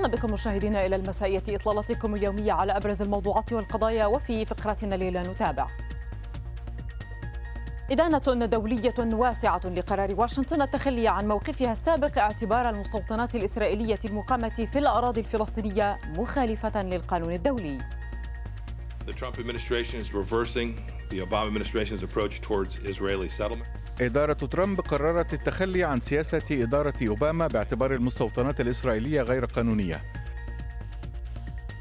اهلا بكم مشاهدينا إلى المسائية إطلالتكم اليومية على أبرز الموضوعات والقضايا وفي فقرتنا الليلة نتابع إدانة دولية واسعة لقرار واشنطن التخلي عن موقفها السابق اعتبار المستوطنات الإسرائيلية المقامة في الأراضي الفلسطينية مخالفة للقانون الدولي. The Trump administration is reversing the Obama administration's approach towards Israeli settlements. إدارة ترامب قررت التخلي عن سياسة إدارة أوباما باعتبار المستوطنات الإسرائيلية غير قانونية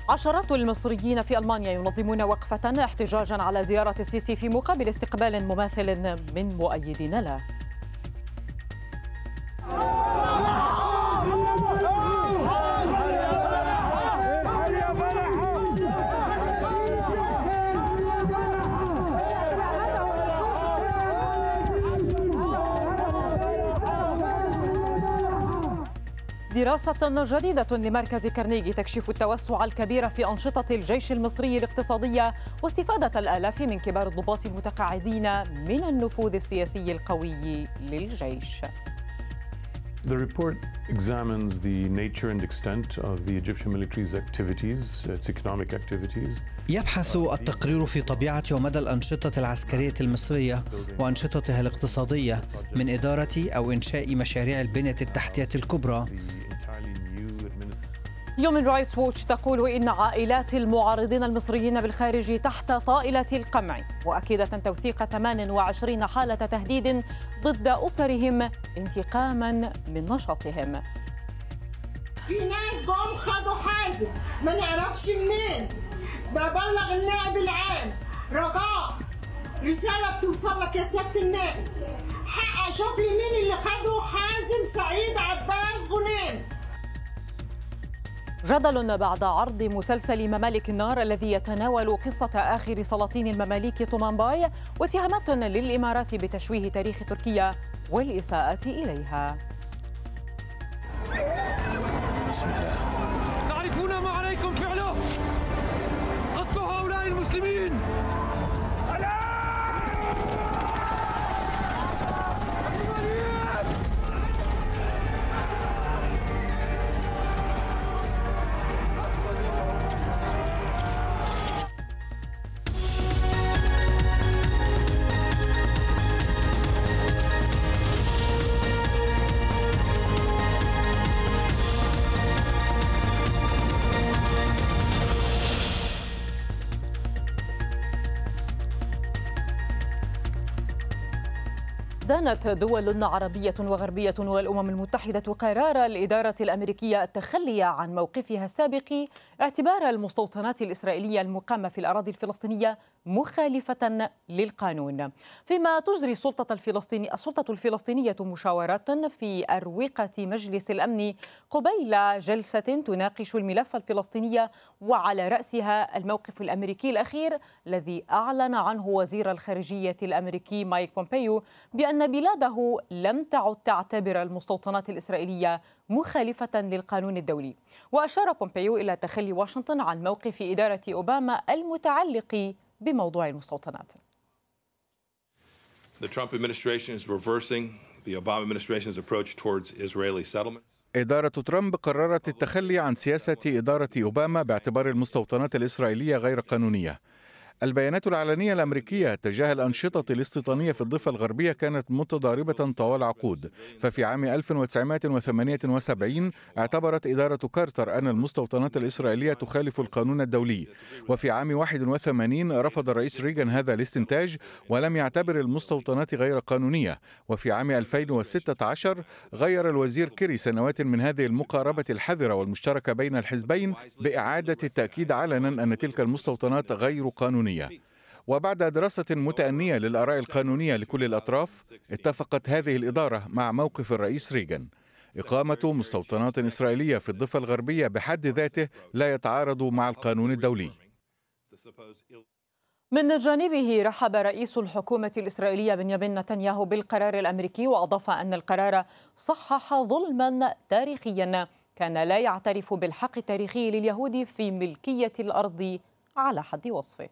عشرات المصريين في ألمانيا ينظمون وقفة احتجاجا على زيارة السيسي في مقابل استقبال مماثل من مؤيدين له دراسة جديدة لمركز كارنيجي تكشف التوسع الكبير في أنشطة الجيش المصري الاقتصادية واستفادة الآلاف من كبار الضباط المتقاعدين من النفوذ السياسي القوي للجيش The report examines the nature and extent of the Egyptian military's activities, its economic activities. يبحث التقرير في طبيعة ومدى الأنشطة العسكرية المصرية وأنشطتها الاقتصادية من إدارة أو إنشاء مشاريع البنية التحتية الكبرى Human رايتس ووتش تقول إن عائلات المعارضين المصريين بالخارج تحت طائلة القمع مؤكدة توثيق 28 حالة تهديد ضد أسرهم انتقاما من نشاطهم في ناس جم خدوا حازم ما نعرفش منين ببلغ النائب العام رجاء رسالة بتوصل لك يا سيادة النائب حق أشوف لي مين اللي خدوا حازم سعيد عباس غنام جدل بعد عرض مسلسل ممالك النار الذي يتناول قصة آخر سلاطين المماليك تومانباي واتهامات للإمارات بتشويه تاريخ تركيا والإساءة إليها بسم الله تعرفون ما عليكم فعله قتل هؤلاء المسلمين أدانت دول عربية وغربية والأمم المتحدة قرار الإدارة الأمريكية التخلي عن موقفها السابق اعتبار المستوطنات الإسرائيلية المقامة في الأراضي الفلسطينية مخالفة للقانون فيما تجري السلطة, الفلسطيني السلطة الفلسطينية مشاورات في أروقة مجلس الأمن قبيل جلسة تناقش الملف الفلسطيني وعلى رأسها الموقف الأمريكي الأخير الذي أعلن عنه وزير الخارجية الأمريكي مايك بومبيو بأن بلاده لم تعد تعتبر المستوطنات الإسرائيلية مخالفة للقانون الدولي وأشار بومبيو إلى تخلي واشنطن عن موقف إدارة أوباما المتعلق بموضوع المستوطنات The Trump administration is reversing the Obama administration's approach towards Israeli settlements. إدارة ترامب قررت التخلي عن سياسة إدارة أوباما باعتبار المستوطنات الإسرائيلية غير قانونية. البيانات العلنية الأمريكية تجاه الأنشطة الاستيطانية في الضفة الغربية كانت متضاربة طوال عقود ففي عام 1978 اعتبرت إدارة كارتر أن المستوطنات الإسرائيلية تخالف القانون الدولي وفي عام 81 رفض الرئيس ريغان هذا الاستنتاج ولم يعتبر المستوطنات غير قانونية وفي عام 2016 غير الوزير كيري سنوات من هذه المقاربة الحذرة والمشتركة بين الحزبين بإعادة التأكيد علنا أن تلك المستوطنات غير قانونية القانونية وبعد دراسة متأنية للآراء القانونية لكل الأطراف اتفقت هذه الإدارة مع موقف الرئيس ريغان إقامة مستوطنات إسرائيلية في الضفة الغربية بحد ذاته لا يتعارض مع القانون الدولي من جانبه رحب رئيس الحكومة الإسرائيلية بنيامين نتنياهو بالقرار الأمريكي وأضاف أن القرار صحح ظلما تاريخيا كان لا يعترف بالحق التاريخي لليهود في ملكية الأرض على حد وصفه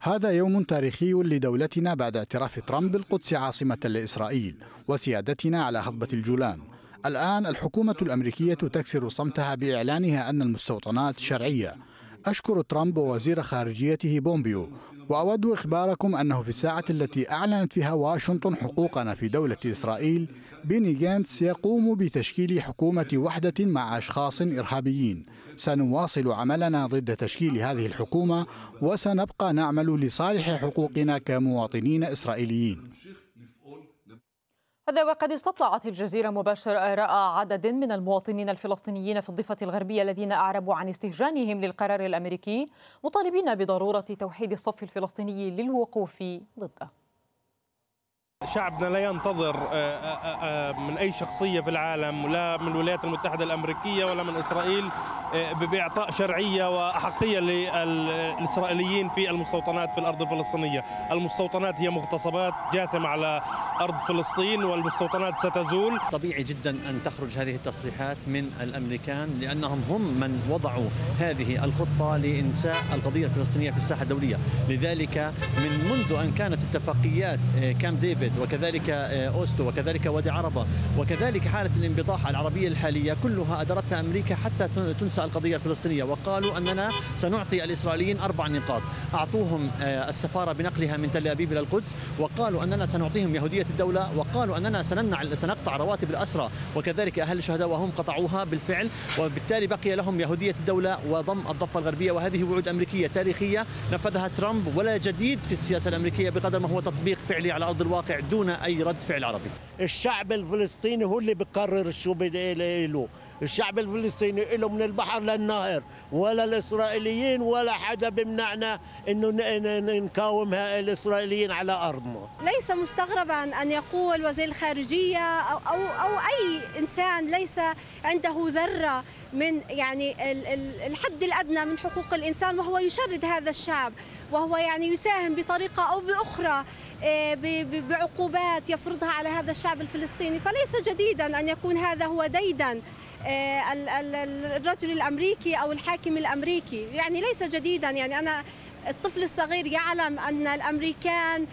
هذا يوم تاريخي لدولتنا بعد اعتراف ترامب بالقدس عاصمة لإسرائيل وسيادتنا على هضبة الجولان الآن الحكومة الأمريكية تكسر صمتها بإعلانها أن المستوطنات شرعية أشكر ترامب ووزير خارجيته بومبيو وأود إخباركم أنه في الساعة التي أعلنت فيها واشنطن حقوقنا في دولة إسرائيل بيني جانتس يقوم بتشكيل حكومة وحدة مع أشخاص إرهابيين سنواصل عملنا ضد تشكيل هذه الحكومة وسنبقى نعمل لصالح حقوقنا كمواطنين إسرائيليين هذا وقد استطلعت الجزيرة مباشرة آراء عدد من المواطنين الفلسطينيين في الضفة الغربية الذين أعربوا عن استهجانهم للقرار الأمريكي مطالبين بضرورة توحيد الصف الفلسطيني للوقوف ضده شعبنا لا ينتظر آه، آه، آه، من أي شخصية في العالم لا من الولايات المتحدة الأمريكية ولا من إسرائيل بإعطاء شرعية وأحقية للإسرائيليين في المستوطنات في الأرض الفلسطينية المستوطنات هي مغتصبات جاثمة على أرض فلسطين والمستوطنات ستزول طبيعي جدا أن تخرج هذه التصريحات من الأمريكان لأنهم هم من وضعوا هذه الخطة لإنساء القضية الفلسطينية في الساحة الدولية لذلك من منذ أن كانت اتفاقيات كام ديفيد نابت وكذلك آه، أوستو وكذلك وادي عربة وكذلك حالة الانبطاح العربية الحالية كلها أدرتها أمريكا حتى تنسى القضية الفلسطينية وقالوا أننا سنعطي الإسرائيليين أربع نقاط أعطوهم آه، السفارة بنقلها من تل أبيب إلى القدس وقالوا أننا سنعطيهم يهودية الدولة وقالوا أننا سنمنع سنقطع رواتب الأسرى وكذلك أهل الشهداء وهم قطعوها بالفعل وبالتالي بقي لهم يهودية الدولة وضم الضفة الغربية وهذه وعود أمريكية تاريخية نفذها ترامب ولا جديد في السياسة الأمريكية بقدر ما هو تطبيق فعلي على أرض الواقع دون اي رد فعل عربي الشعب الفلسطيني هو اللي بيقرر شو بده له الشعب الفلسطيني له من البحر للنهر ولا الإسرائيليين ولا حدا بمنعنا أنه نقاوم الإسرائيليين على أرضنا ليس مستغربا أن يقول وزير الخارجية أو, أو, أو أي إنسان ليس عنده ذرة من يعني الحد الأدنى من حقوق الإنسان وهو يشرد هذا الشعب وهو يعني يساهم بطريقة أو بأخرى آه، بعقوبات يفرضها على هذا الشعب الفلسطيني فليس جديدا أن يكون هذا هو ديدا آه، الرجل الامريكي او الحاكم الامريكي يعني ليس جديدا يعني انا الطفل الصغير يعلم ان الامريكان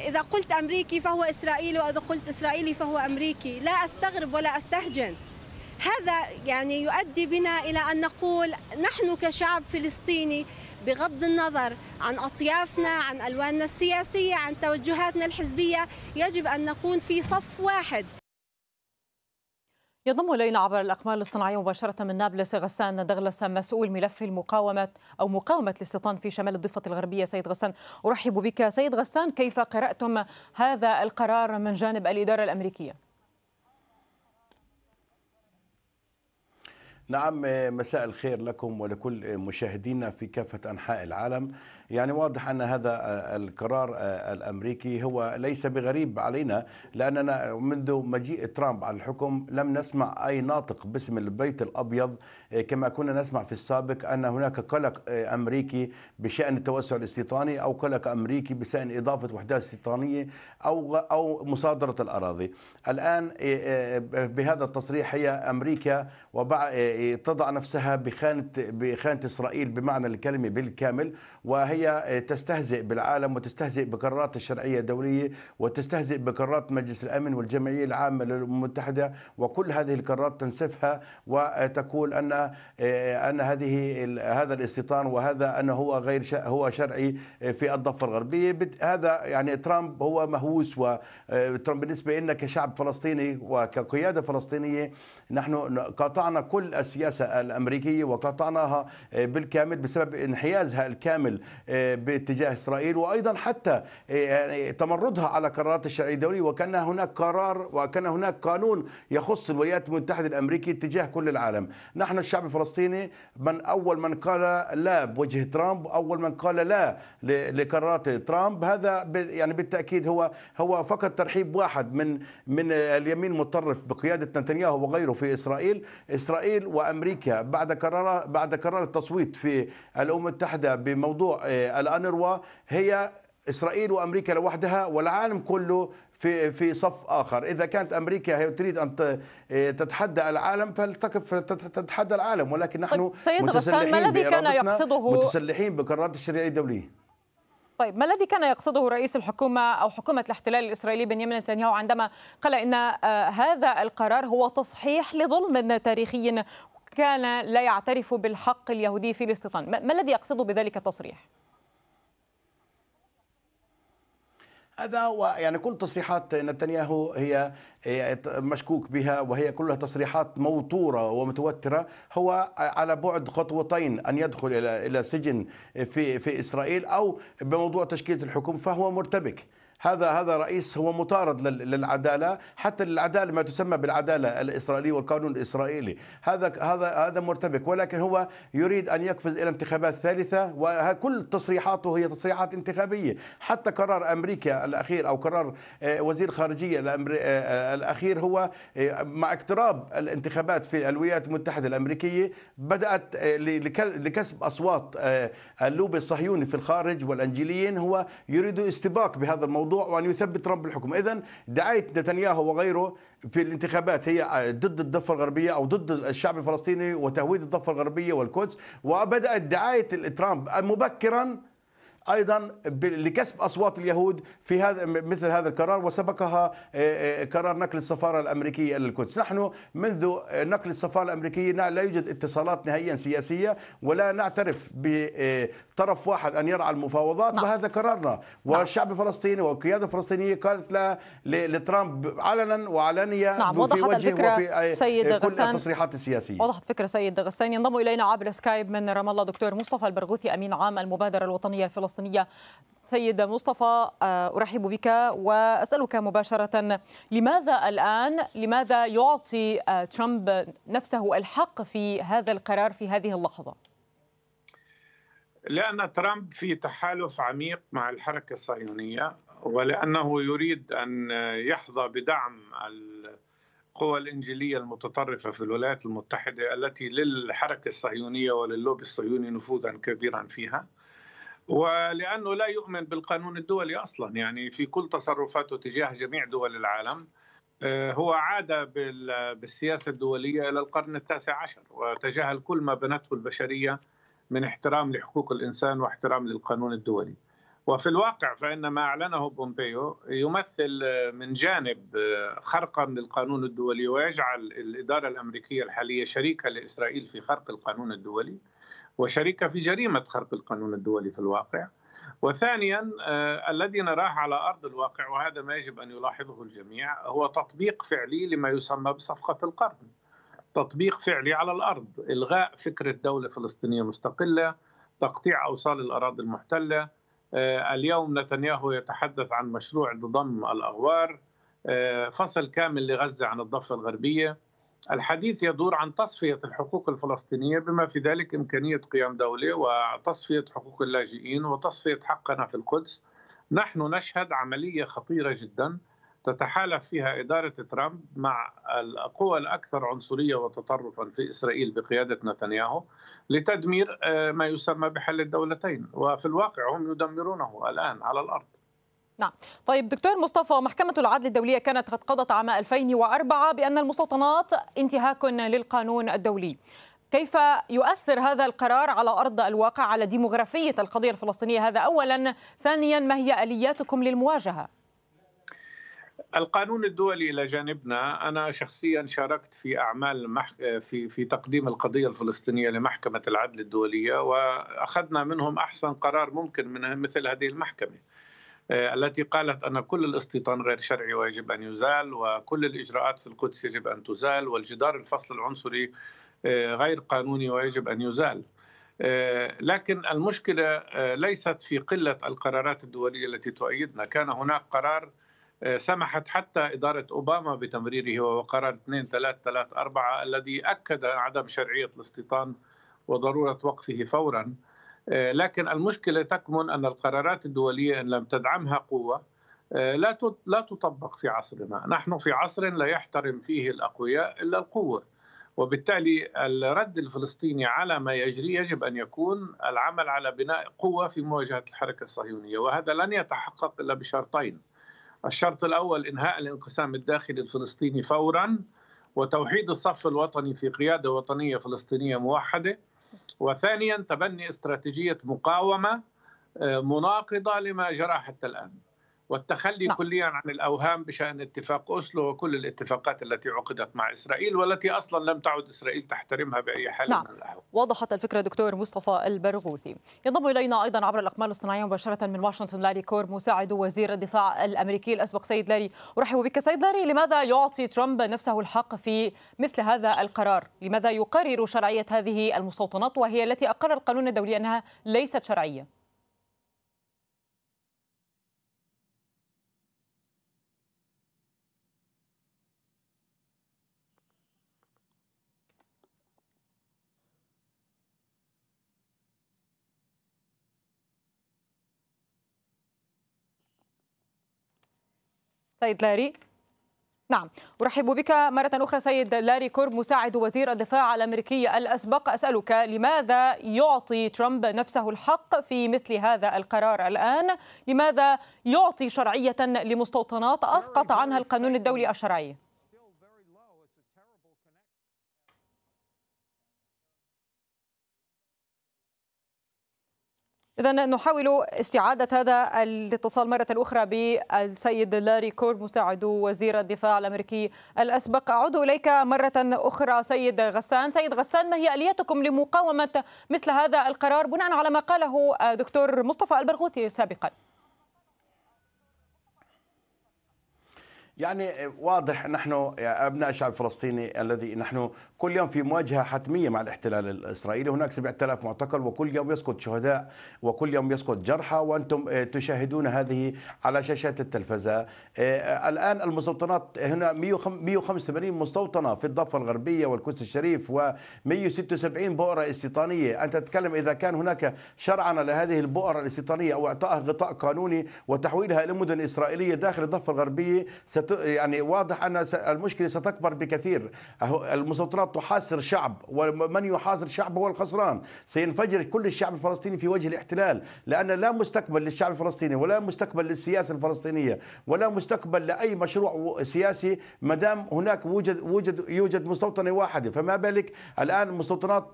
اذا قلت امريكي فهو اسرائيلي واذا قلت اسرائيلي فهو امريكي لا استغرب ولا استهجن هذا يعني يؤدي بنا الى ان نقول نحن كشعب فلسطيني بغض النظر عن اطيافنا عن الواننا السياسيه عن توجهاتنا الحزبيه يجب ان نكون في صف واحد يضم الينا عبر الاقمار الاصطناعيه مباشره من نابلس غسان دغلس مسؤول ملف المقاومه او مقاومه الاستيطان في شمال الضفه الغربيه سيد غسان ارحب بك سيد غسان كيف قراتم هذا القرار من جانب الاداره الامريكيه؟ نعم مساء الخير لكم ولكل مشاهدينا في كافه انحاء العالم يعني واضح أن هذا آه، القرار آه، الأمريكي هو ليس بغريب علينا لأننا منذ مجيء ترامب على الحكم لم نسمع أي ناطق باسم البيت الأبيض آه، كما كنا نسمع في السابق أن هناك قلق أمريكي بشأن التوسع الاستيطاني أو قلق أمريكي بشأن إضافة وحدات استيطانية أو أو مصادرة الأراضي الآن بهذا التصريح هي أمريكا وبع... تضع نفسها بخانة بخانة إسرائيل بمعنى الكلمة بالكامل وهي هي آه، تستهزئ بالعالم وتستهزئ بقرارات الشرعية الدولية وتستهزئ بقرارات مجلس الأمن والجمعية العامة للأمم المتحدة وكل هذه القرارات تنسفها وتقول أن آه، أن هذه هذا الاستيطان وهذا أنه هو غير هو شرعي آه، في الضفة الغربية هذا يعني ترامب هو مهووس وترامب بالنسبة لنا كشعب فلسطيني وكقيادة فلسطينية نحن قاطعنا كل السياسة الأمريكية وقاطعناها بالكامل بسبب انحيازها الكامل باتجاه اسرائيل وايضا حتى آه، يعني تمردها على قرارات الشرعيه الدوليه وكان هناك قرار وكان هناك قانون يخص الولايات المتحده الامريكيه اتجاه كل العالم، نحن الشعب الفلسطيني من اول من قال لا بوجه ترامب، اول من قال لا لقرارات ترامب، هذا يعني بالتاكيد هو هو فقط ترحيب واحد من من اليمين المتطرف بقياده نتنياهو وغيره في اسرائيل، اسرائيل وامريكا بعد قرار بعد قرار التصويت في الامم المتحده بموضوع آه، الأنروا هي إسرائيل وأمريكا لوحدها والعالم كله في في صف اخر، اذا كانت امريكا هي تريد ان آه، تتحدى العالم فلتقف تتحدى العالم ولكن نحن طيب سيد غسان ما الذي كان يقصده متسلحين بقرارات الشرعيه الدوليه طيب ما الذي كان يقصده رئيس الحكومة أو حكومة الاحتلال الإسرائيلي بنيامين نتنياهو عندما قال إن آه، هذا القرار هو تصحيح لظلم تاريخي كان لا يعترف بالحق اليهودي في الاستيطان ما الذي يقصده بذلك التصريح؟ هذا ويعني كل تصريحات نتنياهو هي مشكوك بها وهي كلها تصريحات موتورة ومتوترة هو على بعد خطوتين أن يدخل إلى إلى سجن في في إسرائيل أو بموضوع تشكيلة الحكومه فهو مرتبك هذا هذا رئيس هو مطارد للعداله حتى العداله ما تسمى بالعداله الاسرائيليه والقانون الاسرائيلي هذا هذا هذا مرتبك ولكن هو يريد ان يقفز الى انتخابات ثالثه وكل تصريحاته هي تصريحات انتخابيه حتى قرار امريكا الاخير او قرار آه، وزير الخارجيه آه، الاخير هو آه، مع اقتراب الانتخابات في الولايات المتحده الامريكيه بدات لكسب اصوات اللوبي الصهيوني في الخارج والانجيليين هو يريد استباق بهذا الموضوع الموضوع وأن يثبت ترامب الحكم إذا دعاية نتنياهو وغيره في الانتخابات هي ضد الضفة الغربية أو ضد الشعب الفلسطيني وتهويد الضفة الغربية والقدس وبدأت دعاية ترامب مبكرا ايضا لكسب اصوات اليهود في هذا مثل هذا القرار وسبقها قرار نقل السفاره الامريكيه الى القدس، نحن منذ نقل السفاره الامريكيه لا يوجد اتصالات نهائيا سياسيه ولا نعترف بطرف واحد ان يرعى المفاوضات نعم. وهذا قرارنا نعم. والشعب الفلسطيني والقياده الفلسطينيه قالت لا لترامب علنا وعلانيه نعم وضحت الفكره وفي سيد كل غسان التصريحات السياسيه وضحت فكره سيد غسان ينضم الينا عبر سكايب من رام الله دكتور مصطفى البرغوثي امين عام المبادره الوطنيه الفلسطينيه الفلسطينية سيد مصطفى آه، أرحب بك وأسألك مباشرة لماذا الآن لماذا يعطي آه، ترامب نفسه الحق في هذا القرار في هذه اللحظة لأن ترامب في تحالف عميق مع الحركة الصهيونية ولأنه يريد أن يحظى بدعم القوى الإنجيلية المتطرفة في الولايات المتحدة التي للحركة الصهيونية وللوبي الصهيوني نفوذا كبيرا فيها ولانه لا يؤمن بالقانون الدولي اصلا يعني في كل تصرفاته تجاه جميع دول العالم آه، هو عاد بالسياسه الدوليه الى القرن التاسع عشر وتجاهل كل ما بنته البشريه من احترام لحقوق الانسان واحترام للقانون الدولي. وفي الواقع فان ما اعلنه بومبيو يمثل من جانب آه، خرقا للقانون الدولي ويجعل الاداره الامريكيه الحاليه شريكه لاسرائيل في خرق القانون الدولي. وشريكة في جريمة خرق القانون الدولي في الواقع وثانيا آه، الذي نراه على أرض الواقع وهذا ما يجب أن يلاحظه الجميع هو تطبيق فعلي لما يسمى بصفقة القرن تطبيق فعلي على الأرض إلغاء فكرة دولة فلسطينية مستقلة تقطيع أوصال الأراضي المحتلة آه، اليوم نتنياهو يتحدث عن مشروع ضم الأغوار آه، فصل كامل لغزة عن الضفة الغربية الحديث يدور عن تصفية الحقوق الفلسطينية بما في ذلك إمكانية قيام دولة وتصفية حقوق اللاجئين وتصفية حقنا في القدس نحن نشهد عملية خطيرة جدا تتحالف فيها إدارة ترامب مع القوى الأكثر عنصرية وتطرفا في إسرائيل بقيادة نتنياهو لتدمير آه، ما يسمى بحل الدولتين وفي الواقع هم يدمرونه الآن على الأرض نعم طيب دكتور مصطفى محكمة العدل الدولية كانت قد قضت عام 2004 بأن المستوطنات انتهاك للقانون الدولي كيف يؤثر هذا القرار على أرض الواقع على ديموغرافية القضية الفلسطينية هذا أولا ثانيا ما هي ألياتكم للمواجهة القانون الدولي الى جانبنا انا شخصيا شاركت في اعمال في في تقديم القضيه الفلسطينيه لمحكمه العدل الدوليه واخذنا منهم احسن قرار ممكن من مثل هذه المحكمه. آه، التي قالت أن كل الاستيطان غير شرعي ويجب أن يزال وكل الإجراءات في القدس يجب أن تزال والجدار الفصل العنصري آه، غير قانوني ويجب أن يزال آه، لكن المشكلة ليست في قلة القرارات الدولية التي تؤيدنا كان هناك قرار سمحت حتى إدارة أوباما بتمريره وهو قرار 2334 الذي أكد عدم شرعية الاستيطان وضرورة وقفه فوراً آه، لكن المشكله تكمن ان القرارات الدوليه ان لم تدعمها قوه آه، لا لا تطبق في عصرنا، نحن في عصر لا يحترم فيه الاقوياء الا القوه. وبالتالي الرد الفلسطيني على ما يجري يجب ان يكون العمل على بناء قوه في مواجهه الحركه الصهيونيه، وهذا لن يتحقق الا بشرطين. الشرط الاول انهاء الانقسام الداخلي الفلسطيني فورا وتوحيد الصف الوطني في قياده وطنيه فلسطينيه موحده وثانيا تبني استراتيجيه مقاومه آه، مناقضه لما جرى حتى الان والتخلي نعم. كليا عن الاوهام بشان اتفاق اوسلو وكل الاتفاقات التي عقدت مع اسرائيل والتي اصلا لم تعد اسرائيل تحترمها باي حال نعم. من الاحوال. وضحت الفكره دكتور مصطفى البرغوثي. ينضم الينا ايضا عبر الاقمار الصناعيه مباشره من واشنطن لاري كور مساعد وزير الدفاع الامريكي الاسبق سيد لاري ارحب بك سيد لاري لماذا يعطي ترامب نفسه الحق في مثل هذا القرار؟ لماذا يقرر شرعيه هذه المستوطنات وهي التي اقر القانون الدولي انها ليست شرعيه؟ سيد لاري نعم أرحب بك مرة أخرى سيد لاري كورب مساعد وزير الدفاع الأمريكي الأسبق أسألك لماذا يعطي ترامب نفسه الحق في مثل هذا القرار الآن لماذا يعطي شرعية لمستوطنات أسقط عنها القانون الدولي الشرعي إذا نحاول استعادة هذا الاتصال مرة أخرى بالسيد لاري كور مساعد وزير الدفاع الأمريكي الأسبق أعود إليك مرة أخرى سيد غسان سيد غسان ما هي آليتكم لمقاومة مثل هذا القرار بناء على ما قاله دكتور مصطفى البرغوثي سابقاً يعني واضح نحن ابناء الشعب الفلسطيني الذي نحن كل يوم في مواجهه حتميه مع الاحتلال الاسرائيلي، هناك 7000 معتقل وكل يوم يسقط شهداء وكل يوم يسقط جرحى وانتم آه، تشاهدون هذه على شاشات التلفزه. آه، آه، الان المستوطنات هنا 185 مستوطنه في الضفه الغربيه والقدس الشريف و176 بؤره استيطانيه، انت تتكلم اذا كان هناك شرعنه لهذه البؤره الاستيطانيه او اعطائها غطاء قانوني وتحويلها الى مدن اسرائيليه داخل الضفه الغربيه ست يعني واضح ان المشكله ستكبر بكثير المستوطنات تحاصر شعب ومن يحاصر شعب هو الخسران سينفجر كل الشعب الفلسطيني في وجه الاحتلال لان لا مستقبل للشعب الفلسطيني ولا مستقبل للسياسه الفلسطينيه ولا مستقبل لاي مشروع سياسي ما دام هناك وجد وجد يوجد مستوطنه واحده فما بالك الان المستوطنات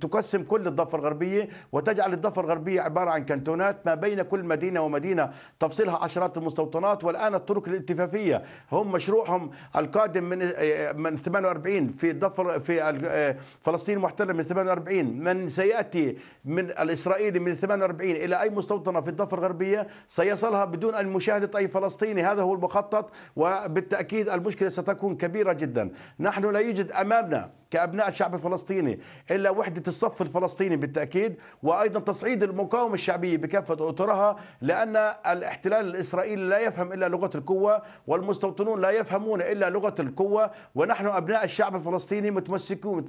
تقسم كل الضفه الغربيه وتجعل الضفه الغربيه عباره عن كنتونات ما بين كل مدينه ومدينه تفصيلها عشرات المستوطنات والان الطرق الالتفافيه هم مشروعهم القادم من من 48 في الضفه في آه، فلسطين المحتله من 48 من سياتي من الاسرائيلي من 48 الى اي مستوطنه في الضفه الغربيه سيصلها بدون ان مشاهده اي فلسطيني هذا هو المخطط وبالتاكيد المشكله ستكون كبيره جدا نحن لا يوجد امامنا كابناء الشعب الفلسطيني الا وحده الصف الفلسطيني بالتاكيد وايضا تصعيد المقاومه الشعبيه بكافه اطرها لان الاحتلال الاسرائيلي لا يفهم الا لغه القوه والمس المستوطنون لا يفهمون إلا لغة القوة ونحن أبناء الشعب الفلسطيني متمسكون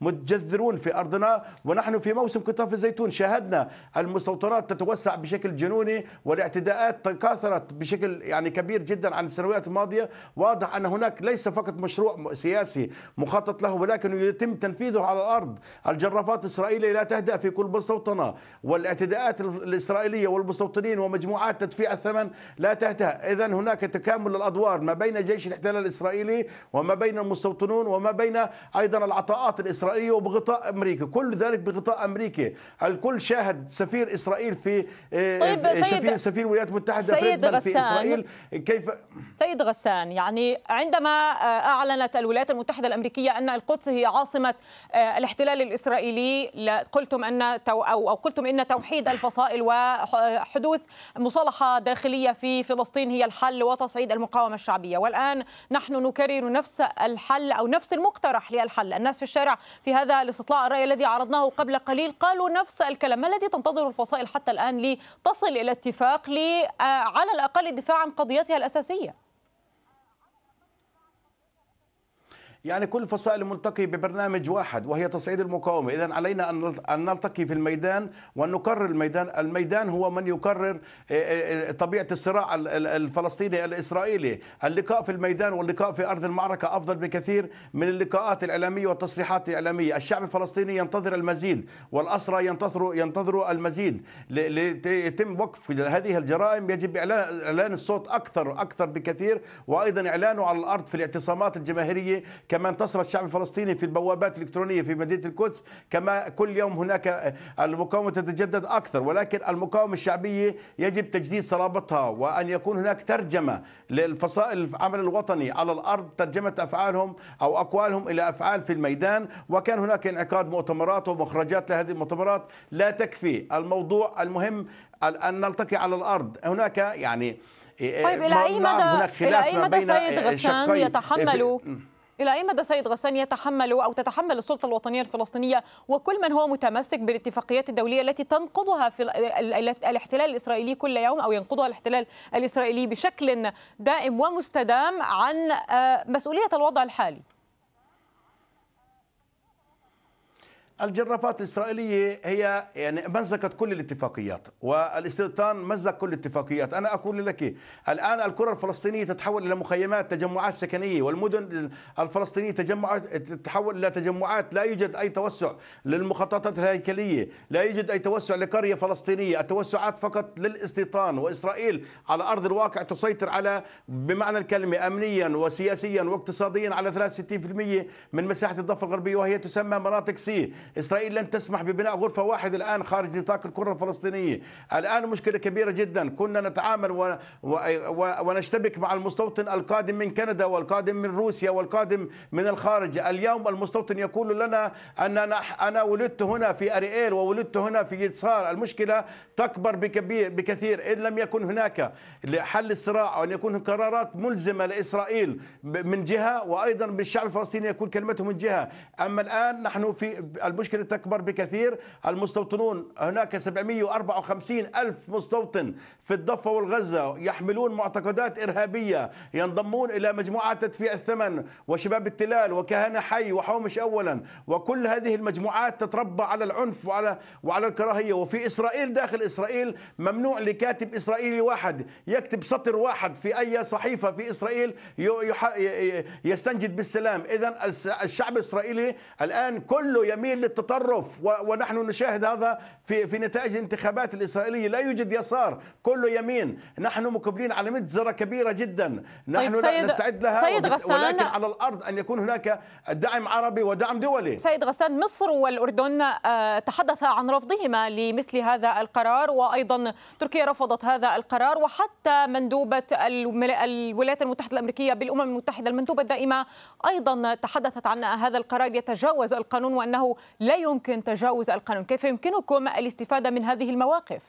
متجذرون في أرضنا ونحن في موسم قطاف الزيتون شاهدنا المستوطنات تتوسع بشكل جنوني والاعتداءات تكاثرت بشكل يعني كبير جدا عن السنوات الماضية واضح أن هناك ليس فقط مشروع سياسي مخطط له ولكن يتم تنفيذه على الأرض الجرافات الإسرائيلية لا تهدأ في كل مستوطنة والاعتداءات الإسرائيلية والمستوطنين ومجموعات تدفيع الثمن لا تهدأ إذا هناك تكامل للأرض أدوار ما بين جيش الاحتلال الإسرائيلي وما بين المستوطنون وما بين أيضا العطاءات الإسرائيلية وبغطاء أمريكي كل ذلك بغطاء أمريكي الكل شاهد سفير إسرائيل في طيب آه، سيد سفير, سفير الولايات المتحدة سيد غسان في إسرائيل كيف سيد غسان يعني عندما آه، أعلنت الولايات المتحدة الأمريكية أن القدس هي عاصمة آه، الاحتلال الإسرائيلي قلتم أن أو قلتم أن توحيد الفصائل وحدوث مصالحة داخلية في فلسطين هي الحل وتصعيد المقاومة المقاومة الشعبية والآن نحن نكرر نفس الحل أو نفس المقترح للحل الناس في الشارع في هذا الاستطلاع الرأي الذي عرضناه قبل قليل قالوا نفس الكلام ما الذي تنتظر الفصائل حتى الآن لتصل إلى اتفاق آه، على الأقل الدفاع عن قضيتها الأساسية يعني كل فصائل ملتقي ببرنامج واحد وهي تصعيد المقاومة إذا علينا أن نلتقي في الميدان وأن نكرر الميدان الميدان هو من يكرر آه، آه، طبيعة الصراع الفلسطيني الإسرائيلي اللقاء في الميدان واللقاء في أرض المعركة أفضل بكثير من اللقاءات الإعلامية والتصريحات الإعلامية الشعب الفلسطيني ينتظر المزيد والأسرى ينتظروا ينتظروا المزيد ليتم وقف هذه الجرائم يجب إعلان الصوت أكثر أكثر بكثير وأيضا إعلانه على الأرض في الاعتصامات الجماهيرية كما انتصر الشعب الفلسطيني في البوابات الإلكترونية في مدينة القدس كما كل يوم هناك المقاومة تتجدد أكثر ولكن المقاومة الشعبية يجب تجديد صلابتها وأن يكون هناك ترجمة للفصائل العمل الوطني على الأرض ترجمة أفعالهم أو أقوالهم إلى أفعال في الميدان وكان هناك انعقاد مؤتمرات ومخرجات لهذه المؤتمرات لا تكفي الموضوع المهم أن نلتقي على الأرض هناك يعني إيه، طيب إلى نعم، أي نعم، مدى إلى أي مدى سيد غسان يتحمل إلى أي مدى سيد غسان يتحمل أو تتحمل السلطة الوطنية الفلسطينية وكل من هو متمسك بالاتفاقيات الدولية التي تنقضها في الاحتلال الإسرائيلي كل يوم أو ينقضها الاحتلال الإسرائيلي بشكل دائم ومستدام عن آه، مسؤولية الوضع الحالي؟ الجرافات الإسرائيلية هي يعني مزقت كل الاتفاقيات والاستيطان مزق كل الاتفاقيات أنا أقول لك الآن الكرة الفلسطينية تتحول إلى مخيمات تجمعات سكنية والمدن الفلسطينية تجمعات تتحول إلى تجمعات لا يوجد أي توسع للمخططات الهيكلية لا يوجد أي توسع لقرية فلسطينية التوسعات فقط للاستيطان وإسرائيل على أرض الواقع تسيطر على بمعنى الكلمة أمنيا وسياسيا واقتصاديا على 63% من مساحة الضفة الغربية وهي تسمى مناطق سي إسرائيل لن تسمح ببناء غرفة واحد الآن خارج نطاق الكرة الفلسطينية الآن مشكلة كبيرة جدا كنا نتعامل و... و... و... ونشتبك مع المستوطن القادم من كندا والقادم من روسيا والقادم من الخارج اليوم المستوطن يقول لنا أن أنا, أنا ولدت هنا في أرئيل وولدت هنا في يتسار المشكلة تكبر بكبير بكثير إن لم يكن هناك حل الصراع وأن يكون قرارات ملزمة لإسرائيل من جهة وأيضا بالشعب الفلسطيني يكون كلمته من جهة أما الآن نحن في المشكلة تكبر بكثير المستوطنون هناك 754 ألف مستوطن في الضفة والغزة يحملون معتقدات إرهابية ينضمون إلى مجموعات تدفيع الثمن وشباب التلال وكهنة حي وحومش أولا وكل هذه المجموعات تتربى على العنف وعلى, وعلى الكراهية وفي إسرائيل داخل إسرائيل ممنوع لكاتب إسرائيلي واحد يكتب سطر واحد في أي صحيفة في إسرائيل يستنجد بالسلام إذا الشعب الإسرائيلي الآن كله يميل قله تطرف ونحن نشاهد هذا في في نتائج الانتخابات الاسرائيليه لا يوجد يسار كله يمين نحن مقبلين على مجزره كبيره جدا طيب، نحن طيب نستعد لها سيد غسان ولكن على الارض ان يكون هناك دعم عربي ودعم دولي سيد غسان مصر والاردن آه، تحدثا عن رفضهما لمثل هذا القرار وايضا تركيا رفضت هذا القرار وحتى مندوبه الولايات المتحده الامريكيه بالامم المتحده المندوبه الدائمه ايضا تحدثت عن هذا القرار يتجاوز القانون وانه لا يمكن تجاوز القانون كيف يمكنكم الاستفادة من هذه المواقف؟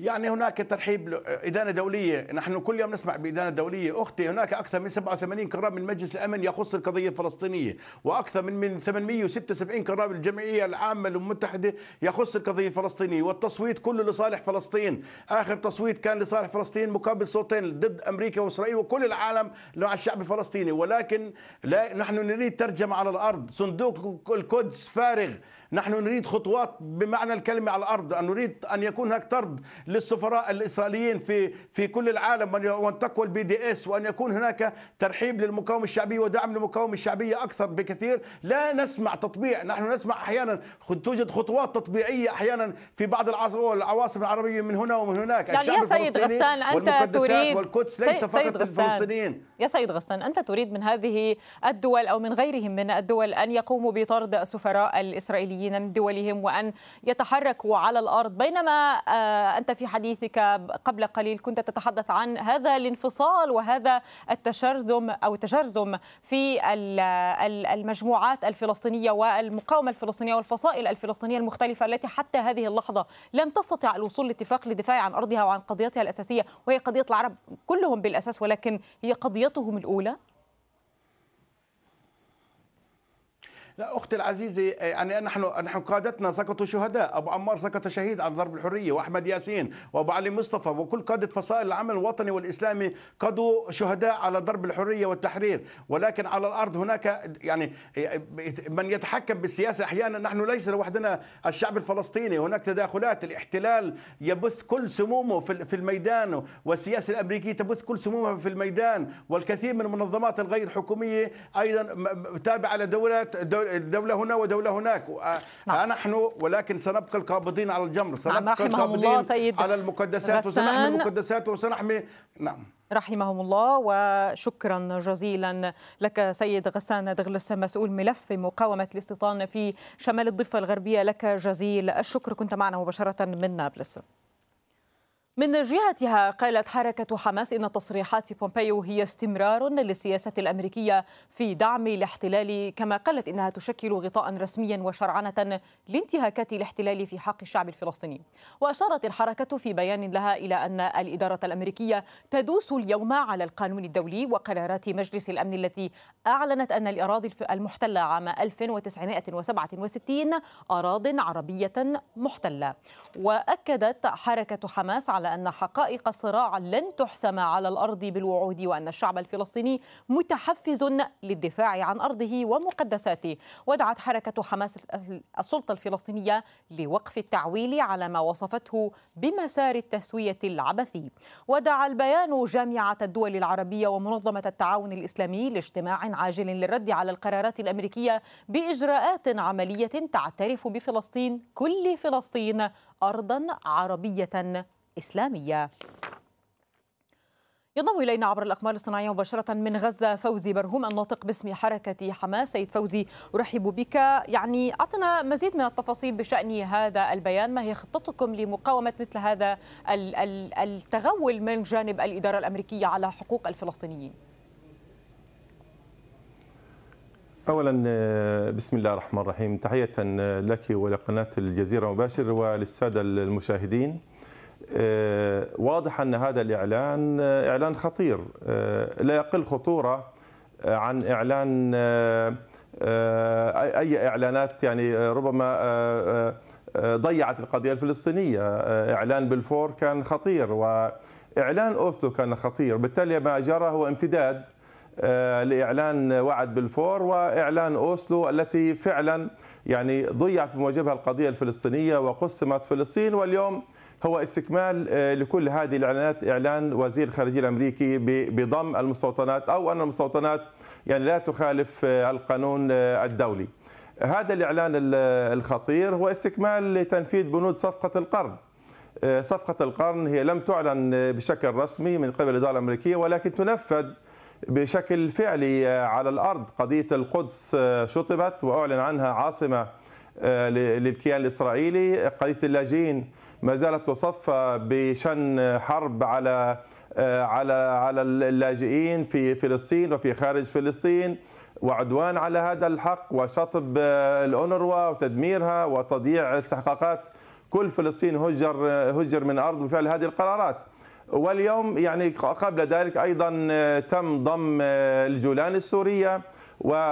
يعني هناك ترحيب إدانة دولية نحن كل يوم نسمع بإدانة دولية أختي هناك أكثر من 87 قرار من مجلس الأمن يخص القضية الفلسطينية وأكثر من 876 قرار الجمعية العامة المتحدة يخص القضية الفلسطينية والتصويت كله لصالح فلسطين آخر تصويت كان لصالح فلسطين مقابل صوتين ضد أمريكا وإسرائيل وكل العالم مع الشعب الفلسطيني ولكن لا نحن نريد ترجمة على الأرض صندوق القدس فارغ نحن نريد خطوات بمعنى الكلمة على الأرض أن نريد أن يكون هناك طرد للسفراء الإسرائيليين في في كل العالم وأن تقوى البي دي إس وأن يكون هناك ترحيب للمقاومة الشعبية ودعم للمقاومة الشعبية أكثر بكثير لا نسمع تطبيع نحن نسمع أحيانا توجد خطوات تطبيعية أحيانا في بعض العواصم العربية من هنا ومن هناك يعني الشعب يا سيد غسان أنت تريد والقدس ليس فقط الفلسطينيين يا سيد غسان أنت تريد من هذه الدول أو من غيرهم من الدول أن يقوموا بطرد السفراء الإسرائيليين اللاجئين من دولهم وأن يتحركوا على الأرض بينما آه، أنت في حديثك قبل قليل كنت تتحدث عن هذا الانفصال وهذا التشرذم أو تشرذم في المجموعات الفلسطينية والمقاومة الفلسطينية والفصائل الفلسطينية المختلفة التي حتى هذه اللحظة لم تستطع الوصول لاتفاق للدفاع عن أرضها وعن قضيتها الأساسية وهي قضية العرب كلهم بالأساس ولكن هي قضيتهم الأولى لا اختي العزيزه آه، يعني نحن نحن قادتنا سقطوا شهداء، ابو عمار سقط شهيد عن ضرب الحريه، واحمد ياسين وابو علي مصطفى وكل قاده فصائل العمل الوطني والاسلامي قضوا شهداء على ضرب الحريه والتحرير، ولكن على الارض هناك يعني آه، من يتحكم بالسياسه احيانا نحن ليس لوحدنا الشعب الفلسطيني، هناك تداخلات الاحتلال يبث كل سمومه في الميدان والسياسه الامريكيه تبث كل سمومها في الميدان والكثير من المنظمات الغير حكوميه ايضا تابعه لدولات دولة الدولة هنا ودولة هناك آه، نعم. نحن ولكن سنبقى القابضين على الجمر سنبقى نعم القابضين الله سيد على المقدسات وسنحمي المقدسات وسنحمي نعم رحمهم الله وشكرا جزيلا لك سيد غسان دغلس مسؤول ملف مقاومة الاستيطان في شمال الضفة الغربية لك جزيل الشكر كنت معنا مباشرة من نابلس من جهتها قالت حركة حماس إن تصريحات بومبيو هي استمرار للسياسة الأمريكية في دعم الاحتلال كما قالت إنها تشكل غطاء رسميا وشرعنة لانتهاكات الاحتلال في حق الشعب الفلسطيني وأشارت الحركة في بيان لها إلى أن الإدارة الأمريكية تدوس اليوم على القانون الدولي وقرارات مجلس الأمن التي أعلنت أن الأراضي المحتلة عام 1967 أراض عربية محتلة وأكدت حركة حماس على على أن حقائق الصراع لن تحسم على الأرض بالوعود وأن الشعب الفلسطيني متحفز للدفاع عن أرضه ومقدساته ودعت حركة حماس السلطة الفلسطينية لوقف التعويل على ما وصفته بمسار التسوية العبثي ودعا البيان جامعة الدول العربية ومنظمة التعاون الإسلامي لاجتماع عاجل للرد على القرارات الأمريكية بإجراءات عملية تعترف بفلسطين كل فلسطين أرضا عربية إسلامية ينضم إلينا عبر الأقمار الصناعية مباشرة من غزة فوزي برهوم الناطق باسم حركة حماس سيد فوزي أرحب بك يعني أعطنا مزيد من التفاصيل بشأن هذا البيان ما هي خطتكم لمقاومة مثل هذا التغول من جانب الإدارة الأمريكية على حقوق الفلسطينيين اولا بسم الله الرحمن الرحيم تحيه لك ولقناه الجزيره مباشر وللساده المشاهدين آه، واضح أن هذا الإعلان آه، إعلان خطير آه، لا يقل خطورة عن إعلان أي إعلانات يعني ربما ضيعت القضية الفلسطينية إعلان بالفور كان خطير وإعلان أوسلو كان خطير بالتالي ما جرى هو امتداد لإعلان وعد بالفور وإعلان أوسلو التي فعلا يعني ضيعت بموجبها القضية الفلسطينية وقسمت فلسطين واليوم هو استكمال آه، لكل هذه الاعلانات اعلان وزير الخارجيه الامريكي بضم المستوطنات او ان المستوطنات يعني لا تخالف آه، القانون آه، الدولي. هذا الاعلان الخطير هو استكمال لتنفيذ بنود صفقه القرن. صفقه القرن هي لم تعلن بشكل رسمي من قبل الاداره الامريكيه ولكن تنفذ بشكل فعلي على الارض قضيه القدس شطبت واعلن عنها عاصمه للكيان الاسرائيلي قضيه اللاجئين ما زالت تصفى بشن حرب على آه، على على اللاجئين في فلسطين وفي خارج فلسطين وعدوان على هذا الحق وشطب آه، الأونروا وتدميرها وتضييع استحقاقات كل فلسطين هجر آه، هجر من أرض بفعل هذه القرارات واليوم يعني قبل ذلك أيضا تم ضم الجولان السورية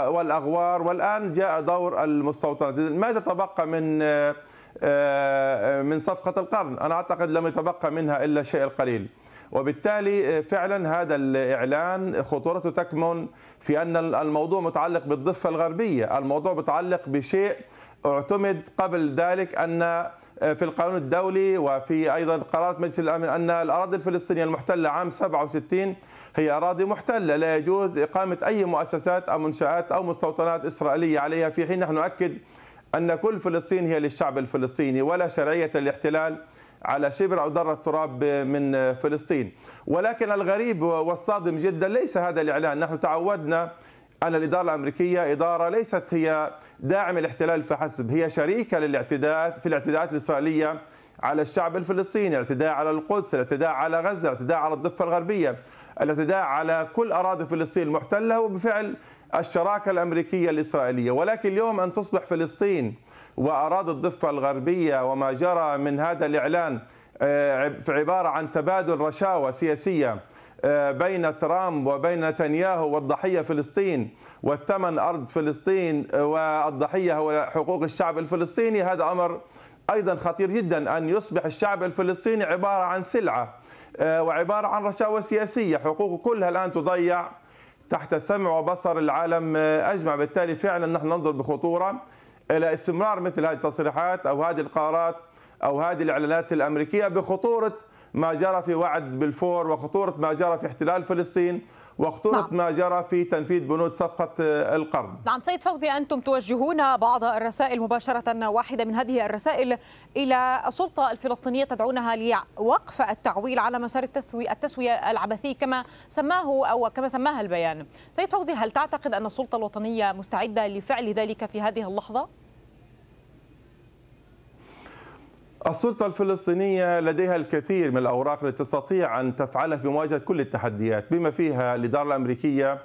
والأغوار والآن جاء دور المستوطنات ماذا تبقى من آه، آه، من صفقة القرن أنا أعتقد لم يتبقى منها إلا شيء القليل وبالتالي آه، فعلا هذا الإعلان خطورته تكمن في أن الموضوع متعلق بالضفة الغربية الموضوع متعلق بشيء اعتمد قبل ذلك أن في القانون الدولي وفي أيضا قرارات مجلس الأمن أن الأراضي الفلسطينية المحتلة عام 67 هي أراضي محتلة لا يجوز إقامة أي مؤسسات أو منشآت أو مستوطنات إسرائيلية عليها في حين نحن نؤكد أن كل فلسطين هي للشعب الفلسطيني ولا شرعية الاحتلال على شبر أو ذرة تراب من فلسطين ولكن الغريب والصادم جدا ليس هذا الإعلان نحن تعودنا أن الإدارة الأمريكية إدارة ليست هي داعم الاحتلال فحسب هي شريكة للاعتداءات في الاعتداءات الإسرائيلية على الشعب الفلسطيني الاعتداء على القدس الاعتداء على غزة الاعتداء على الضفة الغربية الاعتداء على كل أراضي فلسطين المحتلة وبفعل الشراكة الأمريكية الإسرائيلية ولكن اليوم أن تصبح فلسطين وأراضي الضفة الغربية وما جرى من هذا الإعلان آه، عبارة عن تبادل رشاوى سياسية آه، بين ترامب وبين نتنياهو والضحية فلسطين والثمن أرض فلسطين آه، والضحية هو حقوق الشعب الفلسطيني هذا أمر أيضا خطير جدا أن يصبح الشعب الفلسطيني عبارة عن سلعة وعبارة عن رشاوى سياسية حقوقه كلها الآن تضيع تحت سمع وبصر العالم آه، اجمع بالتالي فعلا نحن ننظر بخطوره الى استمرار مثل هذه التصريحات او هذه القرارات او هذه الاعلانات الامريكيه بخطوره ما جرى في وعد بالفور وخطوره ما جرى في احتلال فلسطين واختلط نعم. ما جرى في تنفيذ بنود صفقة آه، القرض نعم سيد فوزي أنتم توجهون بعض الرسائل مباشرة واحدة من هذه الرسائل إلى السلطة الفلسطينية تدعونها لوقف التعويل على مسار التسوية, التسوية العبثي كما سماه أو كما سماها البيان سيد فوزي هل تعتقد أن السلطة الوطنية مستعدة لفعل ذلك في هذه اللحظة؟ السلطة الفلسطينية لديها الكثير من الأوراق التي تستطيع أن تفعلها في مواجهة كل التحديات بما فيها الإدارة الأمريكية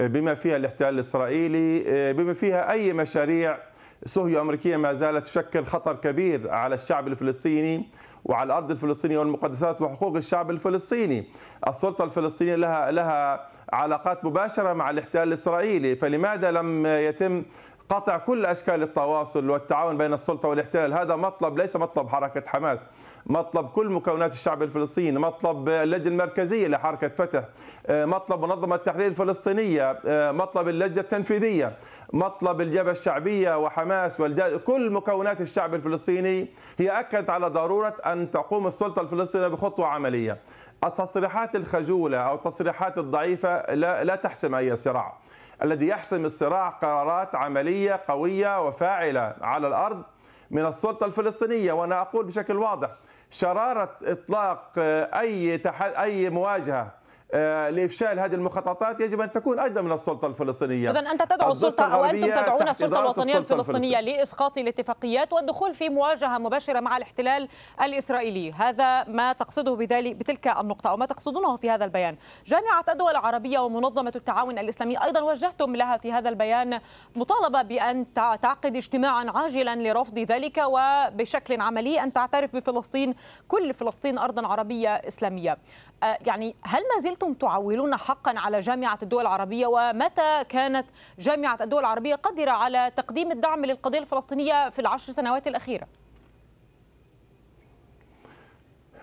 بما فيها الاحتلال الإسرائيلي بما فيها أي مشاريع صهيو أمريكية ما زالت تشكل خطر كبير على الشعب الفلسطيني وعلى الأرض الفلسطينية والمقدسات وحقوق الشعب الفلسطيني السلطة الفلسطينية لها لها علاقات مباشرة مع الاحتلال الإسرائيلي فلماذا لم يتم قطع كل اشكال التواصل والتعاون بين السلطه والاحتلال، هذا مطلب ليس مطلب حركه حماس، مطلب كل مكونات الشعب الفلسطيني، مطلب اللجنه المركزيه لحركه فتح، آه، مطلب منظمه التحرير الفلسطينيه، آه، مطلب اللجنه التنفيذيه، مطلب الجبهه الشعبيه وحماس كل مكونات الشعب الفلسطيني هي اكدت على ضروره ان تقوم السلطه الفلسطينيه بخطوه عمليه. التصريحات الخجوله او التصريحات الضعيفه لا, لا تحسم اي صراع. الذي يحسم الصراع قرارات عملية قوية وفاعلة على الأرض من السلطة الفلسطينية وأنا أقول بشكل واضح شرارة إطلاق أي أي مواجهة آه، لافشال هذه المخططات يجب ان تكون ايضا من السلطه الفلسطينيه اذا انت تدعو السلطه او انتم تدعون السلطه الوطنيه السلطة الفلسطينيه لاسقاط الاتفاقيات والدخول في مواجهه مباشره مع الاحتلال الاسرائيلي هذا ما تقصده بذلك بتلك النقطه او ما تقصدونه في هذا البيان جامعه الدول العربيه ومنظمه التعاون الاسلامي ايضا وجهتم لها في هذا البيان مطالبه بان تعقد اجتماعا عاجلا لرفض ذلك وبشكل عملي ان تعترف بفلسطين كل فلسطين ارضا عربيه اسلاميه آه، يعني هل ما زلتم تعولون حقا على جامعة الدول العربية ومتى كانت جامعة الدول العربية قادرة على تقديم الدعم للقضية الفلسطينية في العشر سنوات الأخيرة؟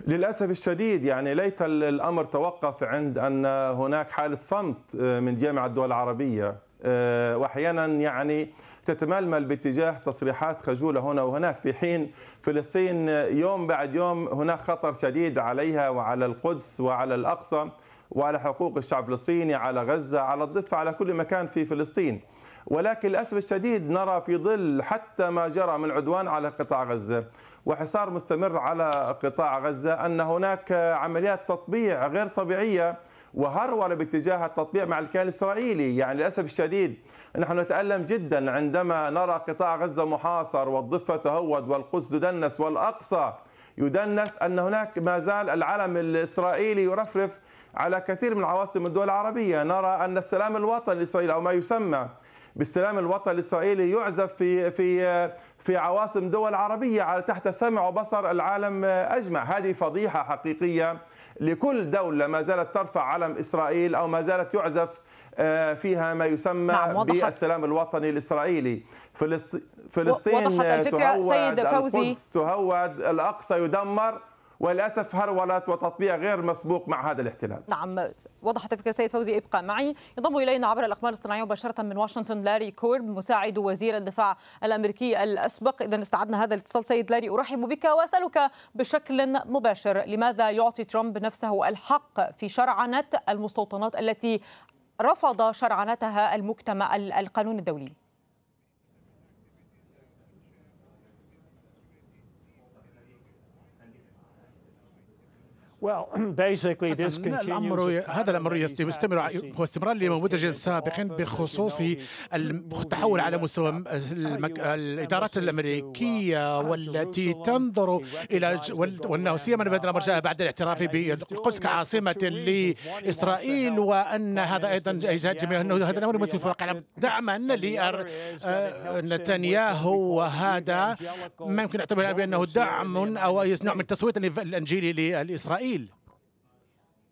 للاسف الشديد يعني ليت الامر توقف عند ان هناك حاله صمت آه، من جامعه الدول العربيه آه، واحيانا يعني تتململ باتجاه تصريحات خجولة هنا وهناك في حين فلسطين يوم بعد يوم هناك خطر شديد عليها وعلى القدس وعلى الأقصى وعلى حقوق الشعب الفلسطيني على غزة على الضفة على كل مكان في فلسطين ولكن للأسف الشديد نرى في ظل حتى ما جرى من عدوان على قطاع غزة وحصار مستمر على قطاع غزة أن هناك عمليات تطبيع غير طبيعية وهرول باتجاه التطبيع مع الكيان الإسرائيلي يعني للأسف الشديد نحن نتألم جدا عندما نرى قطاع غزة محاصر والضفة تهود والقدس تدنس والأقصى يدنس أن هناك ما زال العلم الإسرائيلي يرفرف على كثير من عواصم الدول العربية نرى أن السلام الوطني الإسرائيلي أو ما يسمى بالسلام الوطني الإسرائيلي يعزف في في في عواصم دول عربية تحت سمع وبصر العالم أجمع هذه فضيحة حقيقية لكل دولة ما زالت ترفع علم إسرائيل أو ما زالت يعزف آه، فيها ما يسمى نعم بالسلام الوطني الإسرائيلي فلسطين وضحت الفكرة آه، تهود سيد فوزي تهود الأقصى يدمر وللاسف هرولت وتطبيع غير مسبوق مع هذا الاحتلال. نعم وضحت الفكره سيد فوزي ابقى معي، ينضم الينا عبر الاقمار الاصطناعيه مباشره من واشنطن لاري كورب مساعد وزير الدفاع الامريكي الاسبق، اذا استعدنا هذا الاتصال سيد لاري ارحب بك واسالك بشكل مباشر لماذا يعطي ترامب نفسه الحق في شرعنه المستوطنات التي رفض شرعنتها المجتمع القانون الدولي؟ الامر هذا الامر يستمر هو استمرار لنموذج سابق بخصوص التحول على مستوى الادارات الامريكيه uh, والتي تنظر الى وانه سيما بهذا الامر جاء بعد الاعتراف بالقدس كعاصمه لاسرائيل وان هذا ايضا إيجاد جميع انه هذا الامر يمثل الواقع دعما لنتنياهو آه، وهذا ما يمكن اعتبره بانه دعم او نوع من التصويت الانجيلي لاسرائيل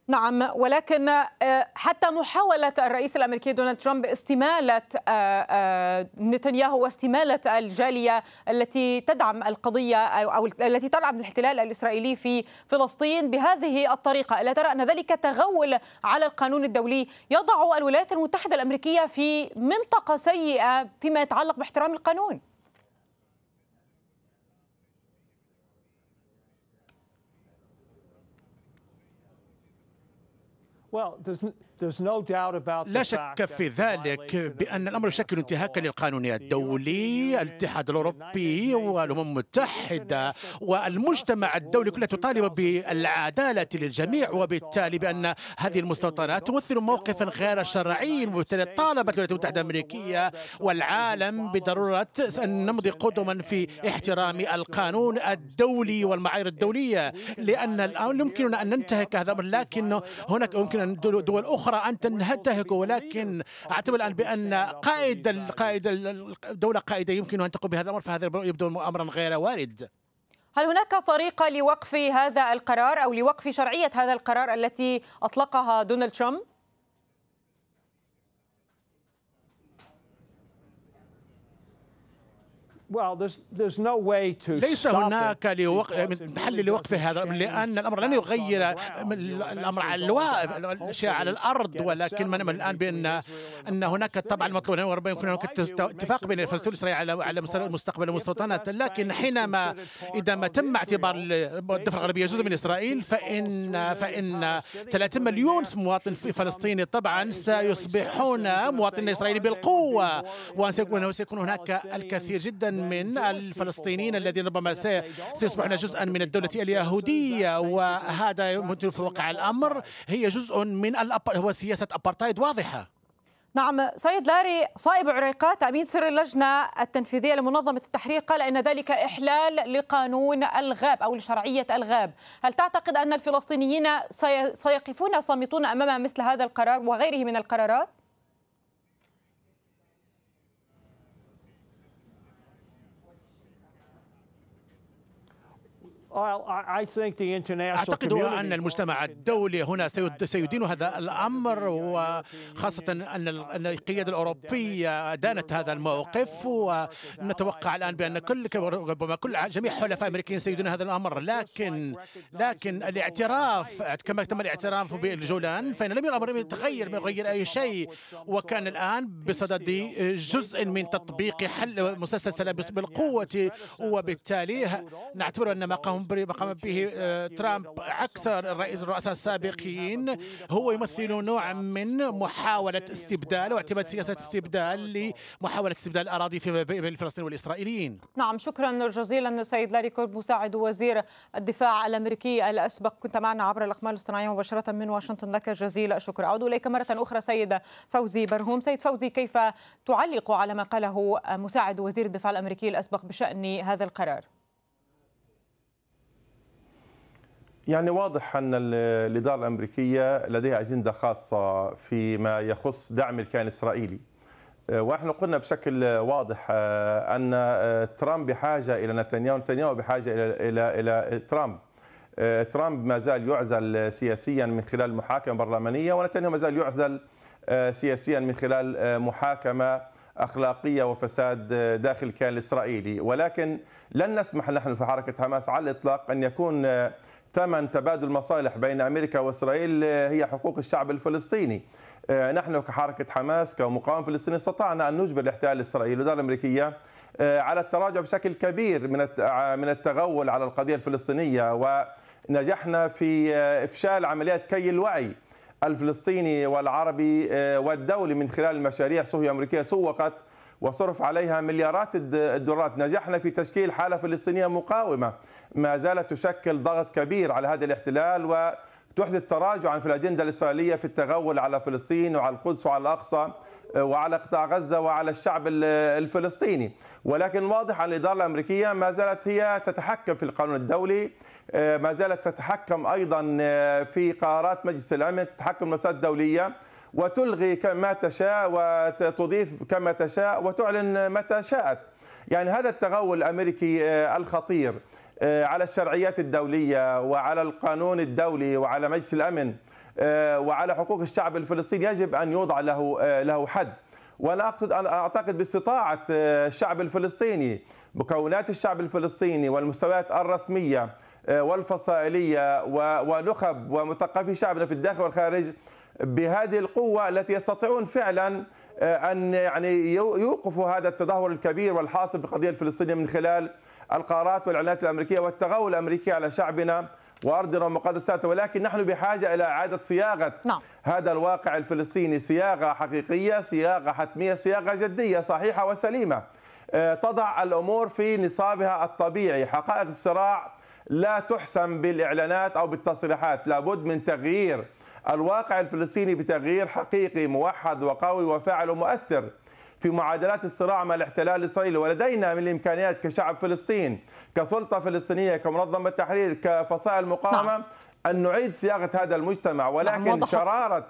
نعم ولكن آه، حتى محاولة الرئيس الأمريكي دونالد ترامب استمالة آه، آه، نتنياهو واستمالة الجالية التي تدعم القضية أو التي تدعم الاحتلال الإسرائيلي في فلسطين بهذه الطريقة ألا ترى أن ذلك تغول على القانون الدولي يضع الولايات المتحدة الأمريكية في منطقة سيئة فيما يتعلق باحترام القانون Well, there's لا شك في ذلك بأن الأمر يشكل انتهاكا للقانون الدولي الاتحاد الأوروبي والأمم المتحدة والمجتمع الدولي كلها تطالب بالعدالة للجميع وبالتالي بأن هذه المستوطنات تمثل موقفا غير شرعي وبالتالي طالبت الولايات المتحدة الأمريكية والعالم بضرورة أن نمضي قدما في احترام القانون الدولي والمعايير الدولية لأن الآن يمكننا أن ننتهك هذا الأمر لكن هناك يمكن أن دول أخرى أخرى أن تنتهك ولكن أعتبر الآن بأن قائد القائد الدولة قائدة يمكن أن تقوم بهذا الأمر فهذا يبدو أمرا غير وارد هل هناك طريقة لوقف هذا القرار أو لوقف شرعية هذا القرار التي أطلقها دونالد ترامب؟ ليس هناك لوق... حل لوقف هذا لان الامر لن يغير الامر على الواقع الاشياء على الارض ولكن ما نعمل الان بان ان هناك طبعا المطلوب وربما يكون هناك اتفاق بين فلسطين واسرائيل على على مستقبل المستوطنات لكن حينما اذا ما تم اعتبار الضفه الغربيه جزء من اسرائيل فان فان 30 مليون مواطن فلسطيني طبعا سيصبحون مواطنين اسرائيلي بالقوه وسيكون هناك الكثير جدا من الفلسطينيين الذين ربما سيصبحون جزءا من الدولة اليهودية وهذا يمكن في واقع الأمر هي جزء من الأب... هو سياسة أبرتايد واضحة نعم سيد لاري صائب عريقات أمين سر اللجنة التنفيذية لمنظمة التحرير قال أن ذلك إحلال لقانون الغاب أو لشرعية الغاب هل تعتقد أن الفلسطينيين سيقفون صامتون أمام مثل هذا القرار وغيره من القرارات؟ أعتقد أن المجتمع الدولي هنا سيدين هذا الأمر وخاصة أن القيادة الأوروبية دانت هذا الموقف ونتوقع الآن بأن كل ربما كل جميع حلفاء الأمريكيين سيدون هذا الأمر لكن لكن الاعتراف كما تم الاعتراف بالجولان فإن لم الأمر يتغير ما يغير أي شيء وكان الآن بصدد جزء من تطبيق حل مسلسل بالقوة وبالتالي نعتبر أن ما قام الأمر قام به آه، ترامب عكس الرئيس الرؤساء السابقين هو يمثل نوع من محاولة استبدال واعتماد سياسة استبدال لمحاولة استبدال الأراضي فيما بين الفلسطينيين والإسرائيليين نعم شكرا جزيلا سيد لاري كورب مساعد وزير الدفاع الأمريكي الأسبق كنت معنا عبر الأقمار الاصطناعية مباشرة من واشنطن لك جزيل الشكر أعود إليك مرة أخرى سيد فوزي برهوم سيد فوزي كيف تعلق على ما قاله مساعد وزير الدفاع الأمريكي الأسبق بشأن هذا القرار يعني واضح أن الإدارة الأمريكية لديها أجندة خاصة فيما يخص دعم الكيان الإسرائيلي آه، ونحن قلنا بشكل واضح آه، ان آه، ترامب بحاجه الى نتنياهو نتنياهو بحاجه الى الى الى ترامب ترامب ما زال يعزل سياسيا من خلال محاكمه برلمانيه ونتنياهو ما زال يعزل سياسيا من خلال محاكمه اخلاقيه وفساد داخل الكيان الاسرائيلي ولكن لن نسمح نحن في حركه حماس على الاطلاق ان يكون ثمن تبادل مصالح بين أمريكا وإسرائيل هي حقوق الشعب الفلسطيني آه، نحن كحركة حماس كمقاومة فلسطينية استطعنا أن نجبر الاحتلال الإسرائيلي والإدارة الأمريكية آه، على التراجع بشكل كبير من آه، من التغول على القضية الفلسطينية ونجحنا في إفشال عمليات كي الوعي الفلسطيني والعربي والدولي من خلال المشاريع الصهيونيه أمريكية سوقت وصرف عليها مليارات الدولارات نجحنا في تشكيل حالة فلسطينية مقاومة ما زالت تشكل ضغط كبير على هذا الاحتلال و تحدث تراجعا في الأجندة الإسرائيلية في التغول على فلسطين وعلى القدس وعلى الأقصى آه، وعلى قطاع غزة وعلى الشعب الفلسطيني ولكن واضح أن الإدارة الأمريكية ما زالت هي تتحكم في القانون الدولي آه، ما زالت تتحكم أيضا آه، في قرارات مجلس الأمن تتحكم المسائل الدولية وتلغي كما تشاء وتضيف كما تشاء وتعلن متى شاءت يعني هذا التغول الامريكي آه، الخطير آه، على الشرعيات الدوليه وعلى القانون الدولي وعلى مجلس الامن آه، وعلى حقوق الشعب الفلسطيني يجب ان يوضع له له حد وانا اقصد اعتقد باستطاعه الشعب الفلسطيني مكونات الشعب الفلسطيني والمستويات الرسميه والفصائليه ونخب ومثقفي شعبنا في الداخل والخارج بهذه القوه التي يستطيعون فعلا آه، ان يعني يوقفوا هذا التدهور الكبير والحاصل في القضيه الفلسطينيه من خلال القرارات والاعلانات الامريكيه والتغول الامريكي على شعبنا وارضنا ومقدساتنا ولكن نحن بحاجه الى اعاده صياغه نعم. هذا الواقع الفلسطيني صياغه حقيقيه صياغه حتميه صياغه جديه صحيحه وسليمه آه، تضع الامور في نصابها الطبيعي حقائق الصراع لا تحسم بالاعلانات او بالتصريحات لابد من تغيير الواقع الفلسطيني بتغيير حقيقي موحد وقوي وفاعل ومؤثر في معادلات الصراع مع الاحتلال الإسرائيلي ولدينا من الإمكانيات كشعب فلسطين كسلطة فلسطينية كمنظمة تحرير كفصائل مقاومة نعم. أن نعيد صياغة هذا المجتمع نعم، ولكن نعم شرارة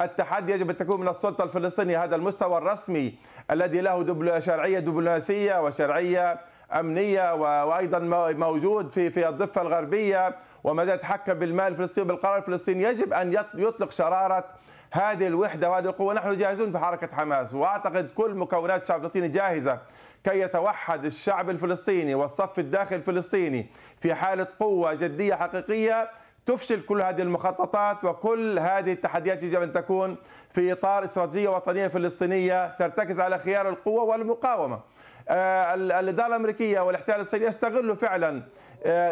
التحدي يجب ان تكون من السلطه الفلسطينيه هذا المستوى الرسمي الذي له دبل شرعيه دبلوماسيه وشرعيه امنيه وايضا موجود في في الضفه الغربيه ومدى يتحكم بالمال الفلسطيني بالقرار الفلسطيني يجب ان يطلق شراره هذه الوحده وهذه القوه نحن جاهزون في حركه حماس واعتقد كل مكونات الشعب الفلسطيني جاهزه كي يتوحد الشعب الفلسطيني والصف الداخلي الفلسطيني في حاله قوه جديه حقيقيه تفشل كل هذه المخططات وكل هذه التحديات يجب ان تكون في اطار استراتيجيه وطنيه فلسطينيه ترتكز على خيار القوه والمقاومه. آه، الاداره الامريكيه والاحتلال الصيني يستغلوا فعلا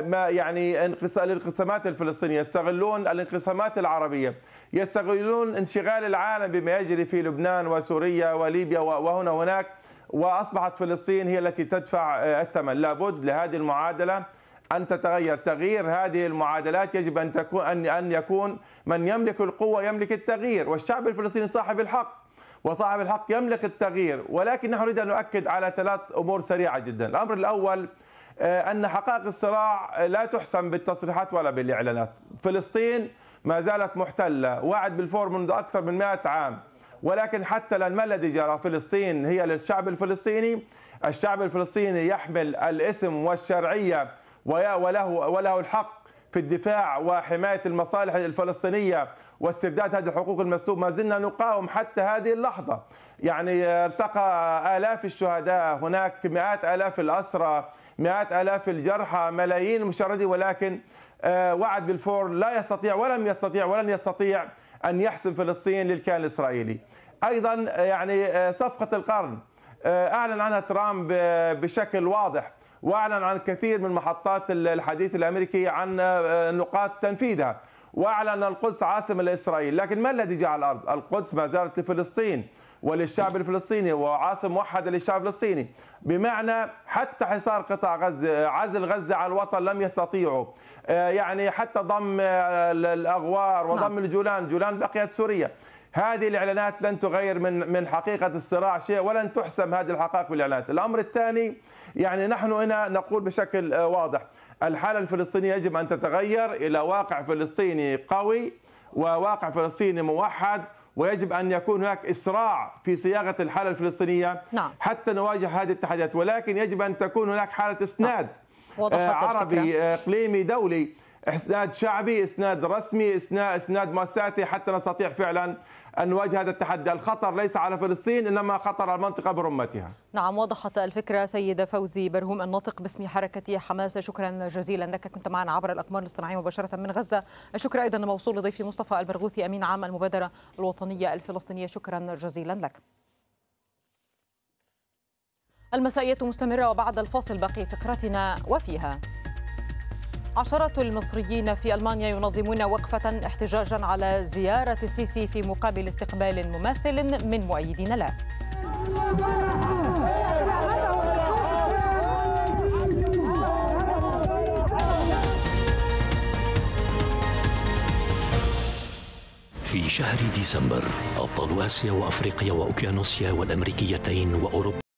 ما يعني الانقسامات الفلسطينيه، يستغلون الانقسامات العربيه، يستغلون انشغال العالم بما يجري في لبنان وسوريا وليبيا وهنا وهناك واصبحت فلسطين هي التي تدفع آه، الثمن، لابد لهذه المعادله ان تتغير، تغيير هذه المعادلات يجب ان تكون ان ان يكون من يملك القوه يملك التغيير، والشعب الفلسطيني صاحب الحق. وصاحب الحق يملك التغيير ولكن نحن نريد أن نؤكد على ثلاث أمور سريعة جدا الأمر الأول آه، ان حقائق الصراع لا تحسم بالتصريحات ولا بالاعلانات فلسطين ما زالت محتله وعد بالفور منذ اكثر من 100 عام ولكن حتى الان ما الذي جرى فلسطين هي للشعب الفلسطيني الشعب الفلسطيني يحمل الاسم والشرعيه وله وله الحق في الدفاع وحمايه المصالح الفلسطينيه واسترداد هذه الحقوق المسلوب ما زلنا نقاوم حتى هذه اللحظه يعني ارتقى آه، الاف الشهداء هناك مئات الاف الاسرى مئات آلاف الجرحى ملايين المشردين ولكن آه، وعد بالفور لا يستطيع ولم يستطيع ولن يستطيع أن يحسم فلسطين للكيان الإسرائيلي أيضا آه، يعني آه، صفقة القرن أعلن عنها ترامب بشكل واضح واعلن عن كثير من محطات الحديث الامريكي عن نقاط تنفيذها واعلن القدس عاصمه لاسرائيل، لكن ما الذي جاء على الارض؟ القدس ما زالت لفلسطين، وللشعب الفلسطيني وعاصمة موحدة للشعب الفلسطيني بمعنى حتى حصار قطاع غزة عزل غزة عن الوطن لم يستطيعوا آه، يعني حتى ضم آه، الأغوار وضم نعم. الجولان جولان بقيت سوريا هذه الإعلانات لن تغير من من حقيقة الصراع شيء ولن تحسم هذه الحقائق بالإعلانات الأمر الثاني يعني نحن هنا نقول بشكل آه، واضح الحالة الفلسطينية يجب أن تتغير إلى واقع فلسطيني قوي وواقع فلسطيني موحد ويجب أن يكون هناك إسراع في صياغة الحالة الفلسطينية نعم. حتى نواجه هذه التحديات ولكن يجب أن تكون هناك حالة نعم. إسناد نعم. عربي آه، إقليمي دولي إسناد شعبي إسناد رسمي إسناد مؤسساتي حتى نستطيع فعلا أن نواجه هذا التحدي الخطر ليس على فلسطين إنما خطر المنطقة برمتها نعم وضحت الفكرة سيدة فوزي برهوم الناطق باسم حركة حماس شكرا جزيلا لك كنت معنا عبر الأقمار الاصطناعية مباشرة من غزة الشكر أيضا موصول لضيفي مصطفى البرغوثي أمين عام المبادرة الوطنية الفلسطينية شكرا جزيلا لك المسائية مستمرة وبعد الفاصل باقي فقرتنا وفيها عشرة المصريين في ألمانيا ينظمون وقفة احتجاجا على زيارة السيسي في مقابل استقبال مماثل من مؤيدين له في شهر ديسمبر أبطال آسيا وأفريقيا وأوكيانوسيا والأمريكيتين وأوروبا